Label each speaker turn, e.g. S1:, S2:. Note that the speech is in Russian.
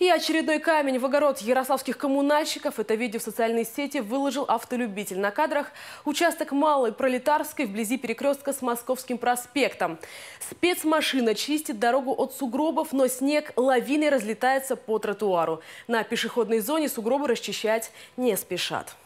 S1: И очередной камень в огород ярославских коммунальщиков. Это видео в социальной сети выложил автолюбитель. На кадрах участок Малой Пролетарской вблизи перекрестка с Московским проспектом. Спецмашина чистит дорогу от сугробов, но снег лавиной разлетается по тротуару. На пешеходной зоне сугробы расчищать не спешат.